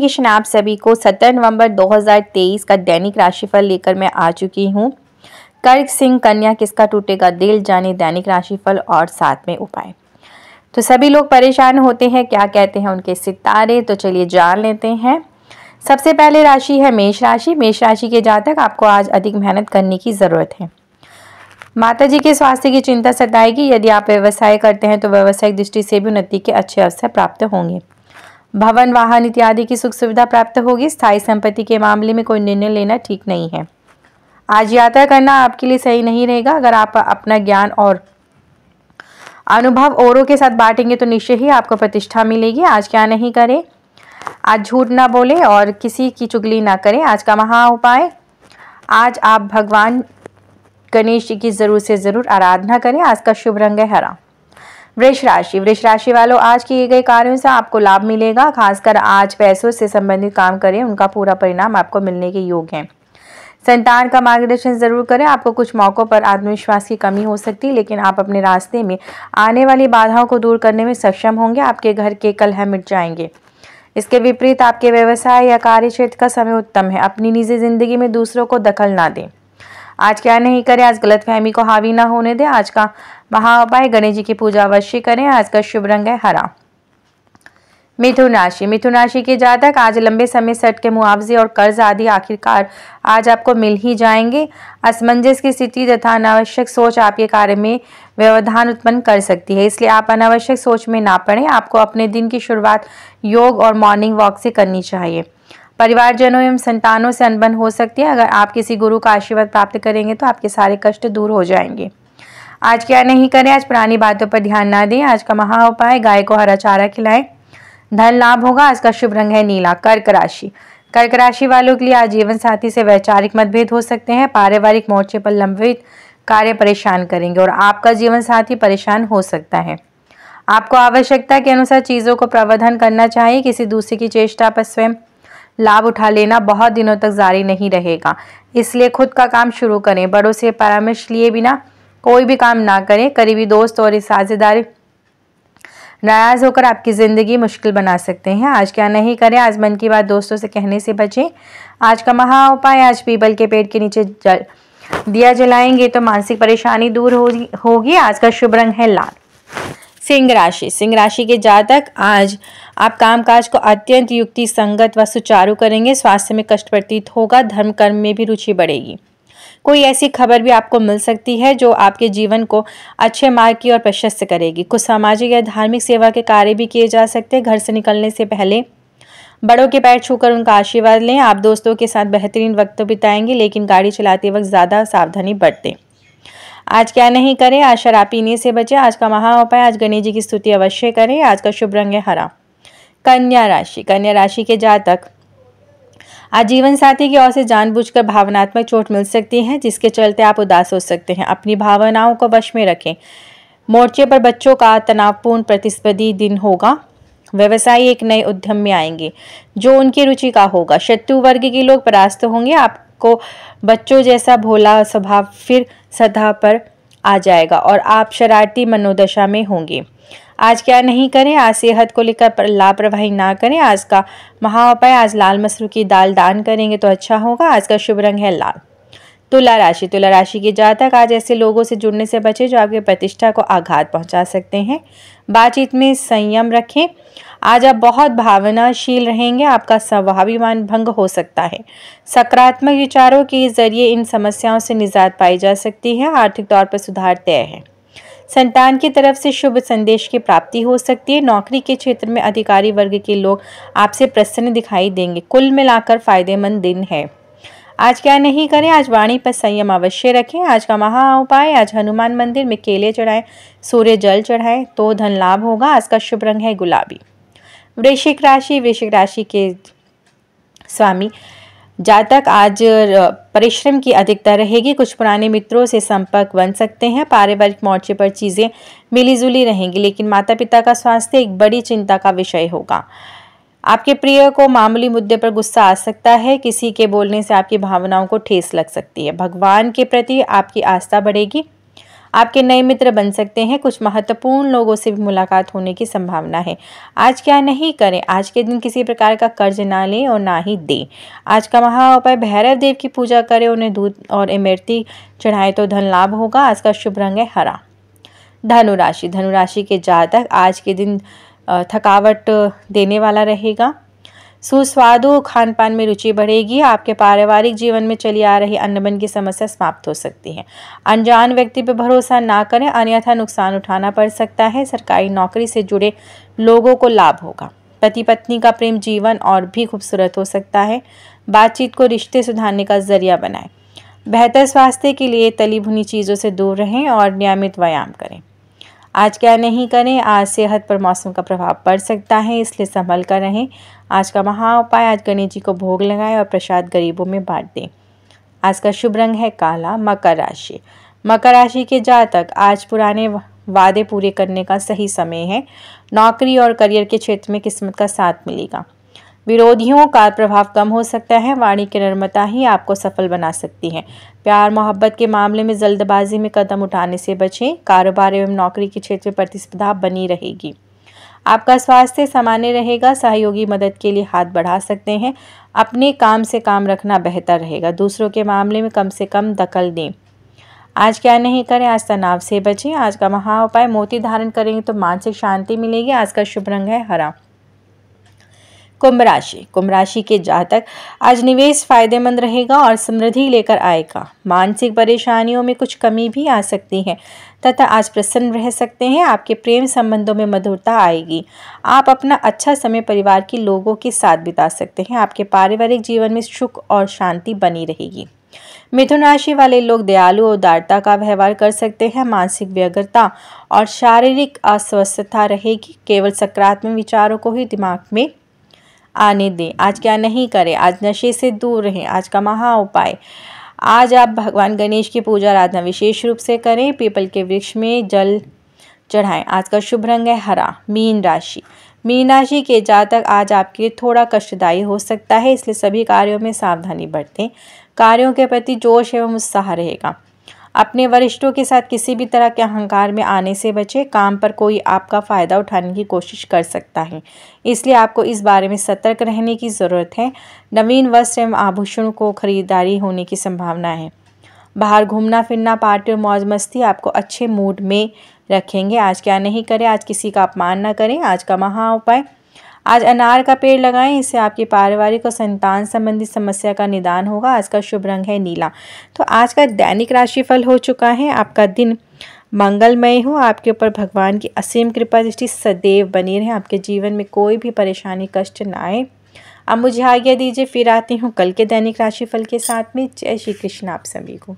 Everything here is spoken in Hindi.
नोटिफिकेशन आप सभी को 17 नवंबर 2023 का दैनिक राशिफल लेकर मैं आ चुकी हूँ कर्क सिंह कन्या किसका टूटेगा दिल जाने दैनिक राशिफल और साथ में उपाय तो सभी लोग परेशान होते हैं क्या कहते हैं उनके सितारे तो चलिए जान लेते हैं सबसे पहले राशि है मेष राशि मेष राशि के जातक आपको आज अधिक मेहनत करने की ज़रूरत है माता जी के स्वास्थ्य की चिंता सताएगी यदि आप व्यवसाय करते हैं तो व्यवसायिक दृष्टि से भी उन्नति के अच्छे अवसर प्राप्त होंगे भवन वाहन इत्यादि की सुख सुविधा प्राप्त होगी स्थायी संपत्ति के मामले में कोई निर्णय लेना ठीक नहीं है आज यात्रा करना आपके लिए सही नहीं रहेगा अगर आप अपना ज्ञान और अनुभव औरों के साथ बांटेंगे तो निश्चय ही आपको प्रतिष्ठा मिलेगी आज क्या नहीं करें आज झूठ ना बोले और किसी की चुगली ना करें आज का महा उपाय आज आप भगवान गणेश जी की ज़रूर से ज़रूर आराधना करें आज का शुभ रंग है हरा वृक्ष राशि वृक्ष राशि वालों आज किए गए कार्यों से आपको लाभ मिलेगा खासकर आज पैसों से संबंधित काम करें उनका पूरा परिणाम आपको मिलने के योग हैं संतान का मार्गदर्शन जरूर करें आपको कुछ मौक़ों पर आत्मविश्वास की कमी हो सकती है लेकिन आप अपने रास्ते में आने वाली बाधाओं को दूर करने में सक्षम होंगे आपके घर के कलह मिट जाएंगे इसके विपरीत आपके व्यवसाय या कार्य क्षेत्र का समय उत्तम है अपनी निजी ज़िंदगी में दूसरों को दखल ना दें आज क्या नहीं करें आज गलत फहमी को हावी ना होने दें आज का उपाय गणेश जी की पूजा अवश्य करें आज का शुभ रंग है हरा मिथुन राशि मिथुन राशि के जातक आज लंबे समय सट के मुआवजे और कर्ज आदि आखिरकार आज आपको मिल ही जाएंगे असमंजस की स्थिति तथा अनावश्यक सोच आपके कार्य में व्यवधान उत्पन्न कर सकती है इसलिए आप अनावश्यक सोच में ना पड़ें आपको अपने दिन की शुरुआत योग और मॉर्निंग वॉक से करनी चाहिए परिवारजनों एवं संतानों से अनबन हो सकती है अगर आप किसी गुरु का आशीर्वाद प्राप्त करेंगे तो आपके सारे कष्ट दूर हो जाएंगे आज क्या नहीं करें आज पुरानी बातों पर ध्यान ना दें आज का महा उपाय गाय को हरा चारा खिलाएं धन लाभ होगा आज का शुभ रंग है नीला कर्क राशि कर्क राशि वालों के लिए आज जीवन साथी से वैचारिक मतभेद हो सकते हैं पारिवारिक मोर्चे पर लंबित कार्य परेशान करेंगे और आपका जीवन साथी परेशान हो सकता है आपको आवश्यकता के अनुसार चीज़ों को प्रावधान करना चाहिए किसी दूसरे की चेष्टा पर स्वयं लाभ उठा लेना बहुत दिनों तक जारी नहीं रहेगा इसलिए खुद का काम शुरू करें बड़ों से परामर्श लिए बिना कोई भी काम ना करें करीबी दोस्त और साझेदार नाराज होकर आपकी ज़िंदगी मुश्किल बना सकते हैं आज क्या नहीं करें आज मन की बात दोस्तों से कहने से बचें आज का महा उपाय आज पीपल के पेड़ के नीचे जल दिया जलाएंगे तो मानसिक परेशानी दूर होगी आज का शुभ रंग है लाल सिंह राशि सिंह राशि के जातक आज आप कामकाज को अत्यंत युक्ति संगत व सुचारू करेंगे स्वास्थ्य में कष्ट प्रतीत होगा धर्म कर्म में भी रुचि बढ़ेगी कोई ऐसी खबर भी आपको मिल सकती है जो आपके जीवन को अच्छे मार्ग की ओर प्रशस्त करेगी कुछ सामाजिक या धार्मिक सेवा के कार्य भी किए जा सकते हैं घर से निकलने से पहले बड़ों के पैर छूकर उनका आशीर्वाद लें आप दोस्तों के साथ बेहतरीन वक्त बिताएंगे लेकिन गाड़ी चलाते वक्त ज़्यादा सावधानी बरतें आज क्या नहीं करें आज शराब पीने से बचें आज का महा उपाय आज गणेश जी की स्तुति अवश्य करें आज का शुभ रंग है हरा कन्या राशि कन्या राशि के जातक आज जीवन साथी की ओर से जानबूझकर भावनात्मक चोट मिल सकती है जिसके चलते आप उदास हो सकते हैं अपनी भावनाओं को वश में रखें मोर्चे पर बच्चों का तनावपूर्ण प्रतिस्पर्धी दिन होगा व्यवसायी एक नए उद्यम में आएंगे जो उनकी रुचि का होगा शत्रु वर्ग के लोग परास्त होंगे आप आपको बच्चों जैसा भोला स्वभाव फिर सदा पर आ जाएगा और आप शरारती मनोदशा में होंगे आज क्या नहीं करें आज सेहत को लेकर लापरवाही ना करें आज का महा उपाय आज लाल मसरू की दाल दान करेंगे तो अच्छा होगा आज का शुभ रंग है लाल तुला राशि तुला राशि के जातक आज ऐसे लोगों से जुड़ने से बचें जो आपके प्रतिष्ठा को आघात पहुंचा सकते हैं बातचीत में संयम रखें आज आप बहुत भावनाशील रहेंगे आपका स्वाभिमान भंग हो सकता है सकारात्मक विचारों के जरिए इन समस्याओं से निजात पाई जा सकती है आर्थिक तौर पर सुधार तय है संतान की तरफ से शुभ संदेश की प्राप्ति हो सकती है नौकरी के क्षेत्र में अधिकारी वर्ग के लोग आपसे प्रसन्न दिखाई देंगे कुल मिलाकर फायदेमंद दिन है आज क्या नहीं करें आज वाणी पर संयम अवश्य रखें आज का महा उपाय आज हनुमान मंदिर में केले चढ़ाएं सूर्य जल चढ़ाएं तो धन लाभ होगा आज का शुभ रंग है गुलाबी वृश्चिक राशि वृश्चिक राशि के स्वामी जातक आज परिश्रम की अधिकता रहेगी कुछ पुराने मित्रों से संपर्क बन सकते हैं पारिवारिक मोर्चे पर चीज़ें मिलीजुली रहेंगी लेकिन माता पिता का स्वास्थ्य एक बड़ी चिंता का विषय होगा आपके प्रिय को मामूली मुद्दे पर गुस्सा आ सकता है किसी के बोलने से आपकी भावनाओं को ठेस लग सकती है भगवान के प्रति आपकी आस्था बढ़ेगी आपके नए मित्र बन सकते हैं कुछ महत्वपूर्ण लोगों से भी मुलाकात होने की संभावना है आज क्या नहीं करें आज के दिन किसी प्रकार का कर्ज ना लें और ना ही दें आज का महा उपाय भैरव देव की पूजा करें उन्हें दूध और इमरती चढ़ाएं तो धन लाभ होगा आज का शुभ रंग है हरा धनुराशि धनुराशि के जातक आज के दिन थकावट देने वाला रहेगा सुस्वादु खान पान में रुचि बढ़ेगी आपके पारिवारिक जीवन में चली आ रही अन्नबन की समस्या समाप्त हो सकती है अनजान व्यक्ति पर भरोसा ना करें अन्यथा नुकसान उठाना पड़ सकता है सरकारी नौकरी से जुड़े लोगों को लाभ होगा पति पत्नी का प्रेम जीवन और भी खूबसूरत हो सकता है बातचीत को रिश्ते सुधारने का जरिया बनाएं बेहतर स्वास्थ्य के लिए तली भुनी चीज़ों से दूर रहें और नियमित व्यायाम करें आज क्या नहीं करें आज सेहत पर मौसम का प्रभाव पड़ सकता है इसलिए संभल कर रहें आज का महा उपाय आज गणेश जी को भोग लगाएं और प्रसाद गरीबों में बांट दें आज का शुभ रंग है काला मकर राशि मकर राशि के जातक आज पुराने वादे पूरे करने का सही समय है नौकरी और करियर के क्षेत्र में किस्मत का साथ मिलेगा विरोधियों का प्रभाव कम हो सकता है वाणी की नर्मता ही आपको सफल बना सकती है प्यार मोहब्बत के मामले में जल्दबाजी में कदम उठाने से बचें कारोबार एवं नौकरी के क्षेत्र में प्रतिस्पर्धा बनी रहेगी आपका स्वास्थ्य सामान्य रहेगा सहयोगी मदद के लिए हाथ बढ़ा सकते हैं अपने काम से काम रखना बेहतर रहेगा दूसरों के मामले में कम से कम दखल दें आज क्या नहीं करें आज तनाव से बचें आज का महा उपाय मोती धारण करेंगे तो मानसिक शांति मिलेगी आज का शुभ रंग है हरा कुंभ राशि कुंभ राशि के जातक आज निवेश फायदेमंद रहेगा और समृद्धि लेकर आएगा मानसिक परेशानियों में कुछ कमी भी आ सकती है तथा आज प्रसन्न रह सकते हैं आपके प्रेम संबंधों में मधुरता आएगी आप अपना अच्छा समय परिवार के लोगों के साथ बिता सकते हैं आपके पारिवारिक जीवन में सुख और शांति बनी रहेगी मिथुन राशि वाले लोग दयालु और उदारता का व्यवहार कर सकते हैं मानसिक व्यग्रता और शारीरिक अस्वस्थता रहेगी केवल सकारात्मक विचारों को ही दिमाग में आने दें आज क्या नहीं करें आज नशे से दूर रहें आज का महा उपाय आज आप भगवान गणेश की पूजा आराधना विशेष रूप से करें पीपल के वृक्ष में जल चढ़ाएं आज का शुभ रंग है हरा मीन राशि मीन राशि के जातक आज आपके लिए थोड़ा कष्टदायी हो सकता है इसलिए सभी कार्यों में सावधानी बरतें कार्यों के प्रति जोश एवं उत्साह रहेगा अपने वरिष्ठों के साथ किसी भी तरह के अहंकार में आने से बचें काम पर कोई आपका फ़ायदा उठाने की कोशिश कर सकता है इसलिए आपको इस बारे में सतर्क रहने की ज़रूरत है नवीन वस्त्र एवं आभूषण को खरीदारी होने की संभावना है बाहर घूमना फिरना पार्टी और मौज मस्ती आपको अच्छे मूड में रखेंगे आज क्या नहीं करें आज किसी का अपमान ना करें आज का महा उपाय आज अनार का पेड़ लगाएं इससे आपकी पारिवारिक और संतान संबंधी समस्या का निदान होगा आज का शुभ रंग है नीला तो आज का दैनिक राशिफल हो चुका है आपका दिन मंगलमय हो आपके ऊपर भगवान की असीम कृपा दृष्टि सदैव बनी रहे आपके जीवन में कोई भी परेशानी कष्ट ना आए अब मुझे आज्ञा दीजिए फिर आती हूँ कल के दैनिक राशिफल के साथ में जय श्री कृष्ण आप सभी को